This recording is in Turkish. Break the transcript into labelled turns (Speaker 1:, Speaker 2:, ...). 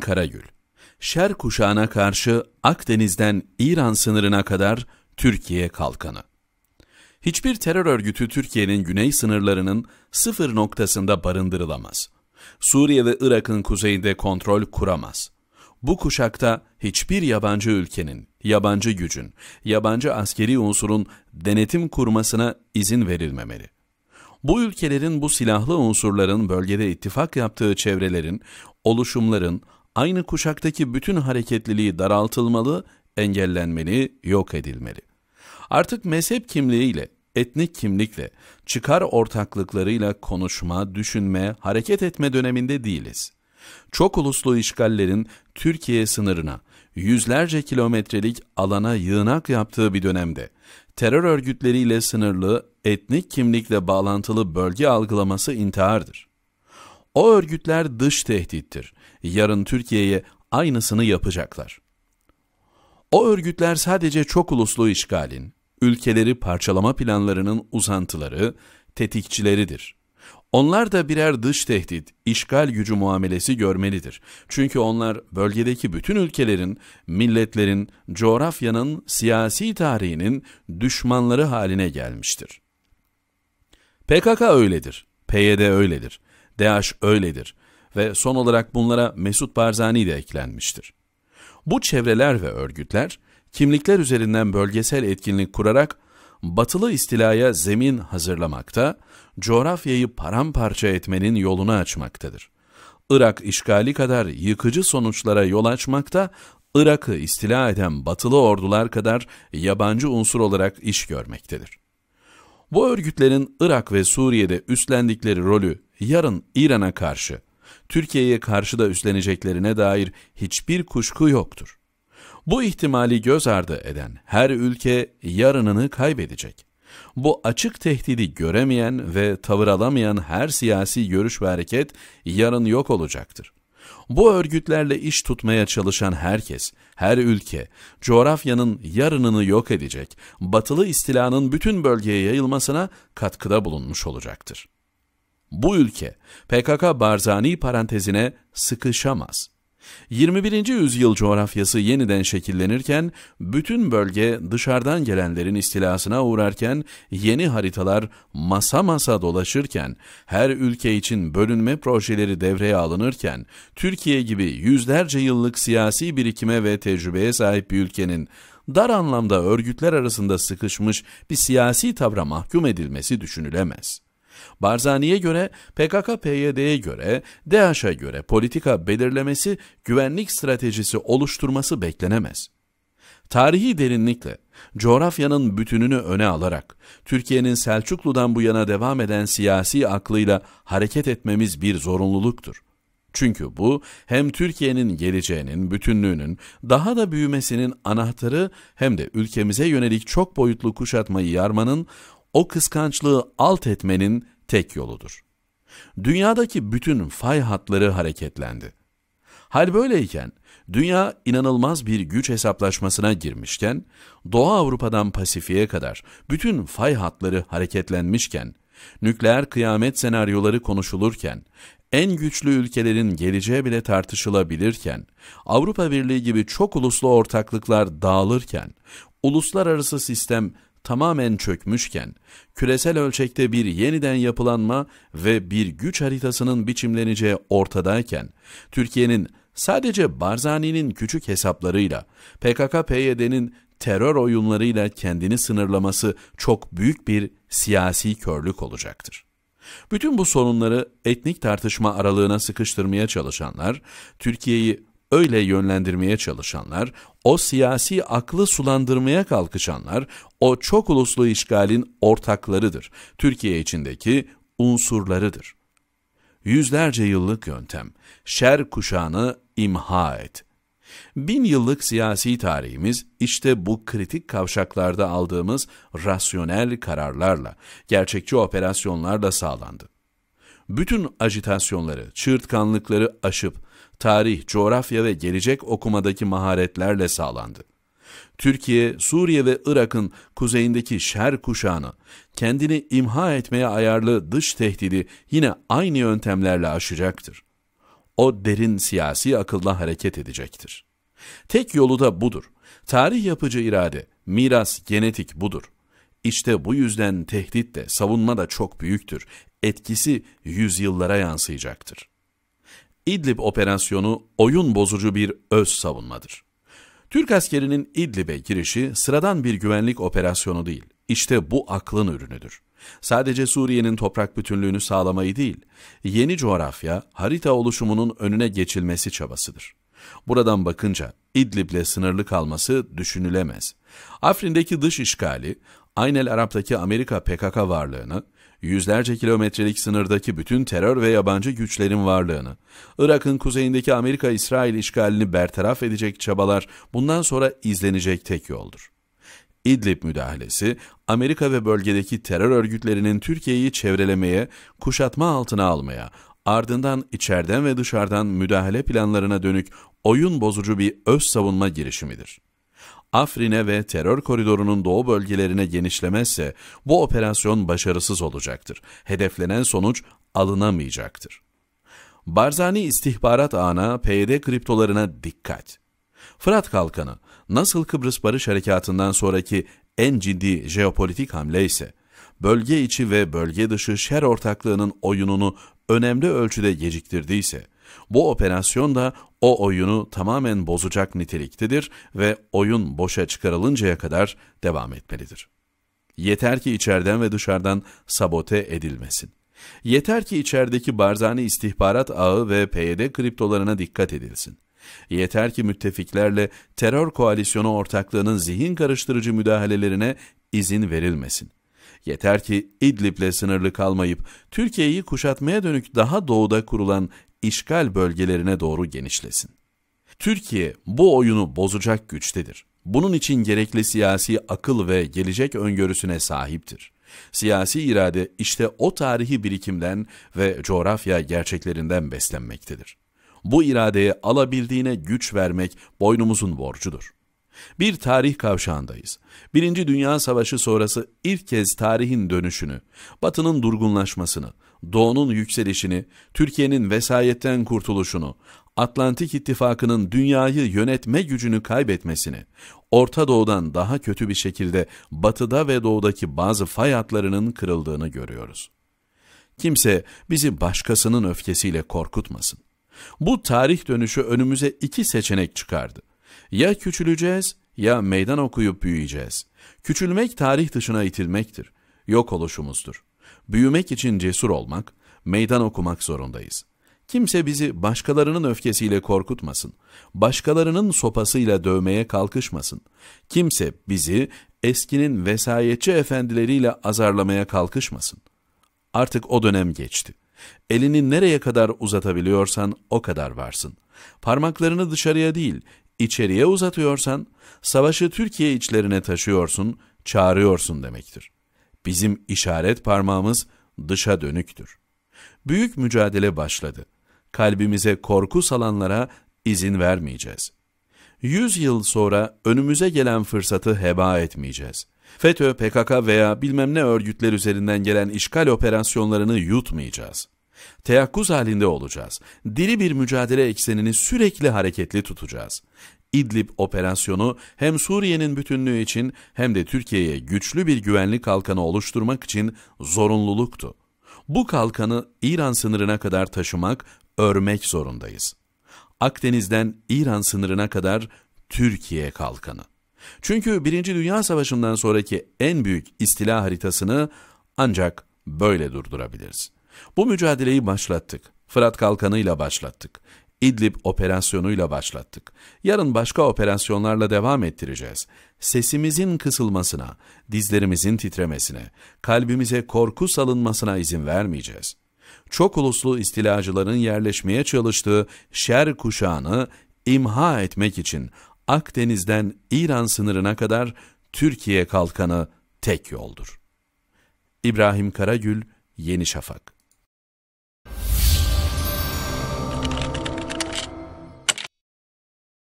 Speaker 1: Karagül, Şer kuşağına karşı Akdeniz'den İran sınırına kadar Türkiye kalkanı. Hiçbir terör örgütü Türkiye'nin güney sınırlarının sıfır noktasında barındırılamaz. Suriye ve Irak'ın kuzeyinde kontrol kuramaz. Bu kuşakta hiçbir yabancı ülkenin, yabancı gücün, yabancı askeri unsurun denetim kurmasına izin verilmemeli bu ülkelerin bu silahlı unsurların bölgede ittifak yaptığı çevrelerin, oluşumların, aynı kuşaktaki bütün hareketliliği daraltılmalı, engellenmeli, yok edilmeli. Artık mezhep kimliğiyle, etnik kimlikle, çıkar ortaklıklarıyla konuşma, düşünme, hareket etme döneminde değiliz. Çok uluslu işgallerin Türkiye sınırına, yüzlerce kilometrelik alana yığınak yaptığı bir dönemde, terör örgütleriyle sınırlı, etnik kimlikle bağlantılı bölge algılaması intihardır. O örgütler dış tehdittir. Yarın Türkiye'ye aynısını yapacaklar. O örgütler sadece çok uluslu işgalin, ülkeleri parçalama planlarının uzantıları, tetikçileridir. Onlar da birer dış tehdit, işgal gücü muamelesi görmelidir. Çünkü onlar bölgedeki bütün ülkelerin, milletlerin, coğrafyanın, siyasi tarihinin düşmanları haline gelmiştir. PKK öyledir, PYD öyledir. DAEŞ öyledir ve son olarak bunlara Mesut Barzani de eklenmiştir. Bu çevreler ve örgütler kimlikler üzerinden bölgesel etkinlik kurarak batılı istilaya zemin hazırlamakta, coğrafyayı paramparça etmenin yolunu açmaktadır. Irak işgali kadar yıkıcı sonuçlara yol açmakta, Irak'ı istila eden batılı ordular kadar yabancı unsur olarak iş görmektedir. Bu örgütlerin Irak ve Suriye'de üstlendikleri rolü yarın İran'a karşı, Türkiye'ye karşı da üstleneceklerine dair hiçbir kuşku yoktur. Bu ihtimali göz ardı eden her ülke yarınını kaybedecek. Bu açık tehdidi göremeyen ve tavır alamayan her siyasi görüş ve hareket yarın yok olacaktır. Bu örgütlerle iş tutmaya çalışan herkes, her ülke, coğrafyanın yarınını yok edecek, batılı istilanın bütün bölgeye yayılmasına katkıda bulunmuş olacaktır. Bu ülke PKK Barzani parantezine sıkışamaz. 21. yüzyıl coğrafyası yeniden şekillenirken, bütün bölge dışarıdan gelenlerin istilasına uğrarken, yeni haritalar masa masa dolaşırken, her ülke için bölünme projeleri devreye alınırken, Türkiye gibi yüzlerce yıllık siyasi birikime ve tecrübeye sahip bir ülkenin dar anlamda örgütler arasında sıkışmış bir siyasi tavra mahkum edilmesi düşünülemez.'' Barzani'ye göre, PKK-PYD'ye göre, DAEŞ'e göre politika belirlemesi, güvenlik stratejisi oluşturması beklenemez. Tarihi derinlikle, coğrafyanın bütününü öne alarak, Türkiye'nin Selçuklu'dan bu yana devam eden siyasi aklıyla hareket etmemiz bir zorunluluktur. Çünkü bu hem Türkiye'nin geleceğinin, bütünlüğünün daha da büyümesinin anahtarı hem de ülkemize yönelik çok boyutlu kuşatmayı yarmanın o kıskançlığı alt etmenin tek yoludur. Dünyadaki bütün fay hatları hareketlendi. Hal böyleyken dünya inanılmaz bir güç hesaplaşmasına girmişken, Doğu Avrupa'dan Pasifik'e kadar bütün fay hatları hareketlenmişken, nükleer kıyamet senaryoları konuşulurken, en güçlü ülkelerin geleceği bile tartışılabilirken, Avrupa Birliği gibi çok uluslu ortaklıklar dağılırken, uluslararası sistem tamamen çökmüşken küresel ölçekte bir yeniden yapılanma ve bir güç haritasının biçimleneceği ortadayken Türkiye'nin sadece Barzani'nin küçük hesaplarıyla PKK-PYD'nin terör oyunlarıyla kendini sınırlaması çok büyük bir siyasi körlük olacaktır. Bütün bu sorunları etnik tartışma aralığına sıkıştırmaya çalışanlar Türkiye'yi öyle yönlendirmeye çalışanlar, o siyasi aklı sulandırmaya kalkışanlar, o çok uluslu işgalin ortaklarıdır. Türkiye içindeki unsurlarıdır. Yüzlerce yıllık yöntem, şer kuşağını imha et. Bin yıllık siyasi tarihimiz işte bu kritik kavşaklarda aldığımız rasyonel kararlarla, gerçekçi operasyonlarla sağlandı bütün ajitasyonları, çırtkanlıkları aşıp tarih, coğrafya ve gelecek okumadaki maharetlerle sağlandı. Türkiye, Suriye ve Irak'ın kuzeyindeki şer kuşağını, kendini imha etmeye ayarlı dış tehdidi yine aynı yöntemlerle aşacaktır. O derin siyasi akılla hareket edecektir. Tek yolu da budur. Tarih yapıcı irade, miras, genetik budur. İşte bu yüzden tehdit de, savunma da çok büyüktür. Etkisi yüzyıllara yansıyacaktır. İdlib operasyonu oyun bozucu bir öz savunmadır. Türk askerinin İdlib'e girişi sıradan bir güvenlik operasyonu değil. İşte bu aklın ürünüdür. Sadece Suriye'nin toprak bütünlüğünü sağlamayı değil, yeni coğrafya, harita oluşumunun önüne geçilmesi çabasıdır. Buradan bakınca İdlib'le sınırlı kalması düşünülemez. Afrin'deki dış işgali, Aynel Arap'taki Amerika PKK varlığını, yüzlerce kilometrelik sınırdaki bütün terör ve yabancı güçlerin varlığını, Irak'ın kuzeyindeki Amerika-İsrail işgalini bertaraf edecek çabalar bundan sonra izlenecek tek yoldur. İdlib müdahalesi, Amerika ve bölgedeki terör örgütlerinin Türkiye'yi çevrelemeye, kuşatma altına almaya, ardından içeriden ve dışarıdan müdahale planlarına dönük oyun bozucu bir öz savunma girişimidir. Afrin'e ve terör koridorunun doğu bölgelerine genişlemezse bu operasyon başarısız olacaktır. Hedeflenen sonuç alınamayacaktır. Barzani istihbarat ağına PYD kriptolarına dikkat. Fırat Kalkanı nasıl Kıbrıs Barış Harekatı'ndan sonraki en ciddi jeopolitik hamle ise bölge içi ve bölge dışı şer ortaklığının oyununu önemli ölçüde geciktirdiyse bu operasyon da o oyunu tamamen bozacak niteliktedir ve oyun boşa çıkarılıncaya kadar devam etmelidir. Yeter ki içeriden ve dışarıdan sabote edilmesin. Yeter ki içerideki barzani istihbarat ağı ve PYD kriptolarına dikkat edilsin. Yeter ki müttefiklerle terör koalisyonu ortaklığının zihin karıştırıcı müdahalelerine izin verilmesin. Yeter ki İdlib'le sınırlı kalmayıp Türkiye'yi kuşatmaya dönük daha doğuda kurulan işgal bölgelerine doğru genişlesin. Türkiye bu oyunu bozacak güçtedir. Bunun için gerekli siyasi akıl ve gelecek öngörüsüne sahiptir. Siyasi irade işte o tarihi birikimden ve coğrafya gerçeklerinden beslenmektedir. Bu iradeye alabildiğine güç vermek boynumuzun borcudur. Bir tarih kavşağındayız. Birinci Dünya Savaşı sonrası ilk kez tarihin dönüşünü, Batı'nın durgunlaşmasını, Doğu'nun yükselişini, Türkiye'nin vesayetten kurtuluşunu, Atlantik İttifakı'nın dünyayı yönetme gücünü kaybetmesini, Orta Doğu'dan daha kötü bir şekilde Batı'da ve Doğu'daki bazı fay hatlarının kırıldığını görüyoruz. Kimse bizi başkasının öfkesiyle korkutmasın. Bu tarih dönüşü önümüze iki seçenek çıkardı. Ya küçüleceğiz ya meydan okuyup büyüyeceğiz. Küçülmek tarih dışına itilmektir, yok oluşumuzdur. Büyümek için cesur olmak, meydan okumak zorundayız. Kimse bizi başkalarının öfkesiyle korkutmasın, başkalarının sopasıyla dövmeye kalkışmasın. Kimse bizi eskinin vesayetçi efendileriyle azarlamaya kalkışmasın. Artık o dönem geçti. Elini nereye kadar uzatabiliyorsan o kadar varsın. Parmaklarını dışarıya değil, İçeriye uzatıyorsan, savaşı Türkiye içlerine taşıyorsun, çağırıyorsun demektir. Bizim işaret parmağımız dışa dönüktür. Büyük mücadele başladı. Kalbimize korku salanlara izin vermeyeceğiz. Yüz yıl sonra önümüze gelen fırsatı heba etmeyeceğiz. FETÖ, PKK veya bilmem ne örgütler üzerinden gelen işgal operasyonlarını yutmayacağız.'' Teyakkuz halinde olacağız. Diri bir mücadele eksenini sürekli hareketli tutacağız. İdlib operasyonu hem Suriye'nin bütünlüğü için hem de Türkiye'ye güçlü bir güvenlik kalkanı oluşturmak için zorunluluktu. Bu kalkanı İran sınırına kadar taşımak, örmek zorundayız. Akdeniz'den İran sınırına kadar Türkiye kalkanı. Çünkü Birinci Dünya Savaşı'ndan sonraki en büyük istila haritasını ancak böyle durdurabiliriz. Bu mücadeleyi başlattık. Fırat kalkanı ile başlattık. İdlib operasyonuyla başlattık. Yarın başka operasyonlarla devam ettireceğiz. Sesimizin kısılmasına, dizlerimizin titremesine, kalbimize korku salınmasına izin vermeyeceğiz. Çok uluslu istilacıların yerleşmeye çalıştığı şer kuşağını imha etmek için Akdeniz'den İran sınırına kadar Türkiye kalkanı tek yoldur. İbrahim Karagül, Yeni Şafak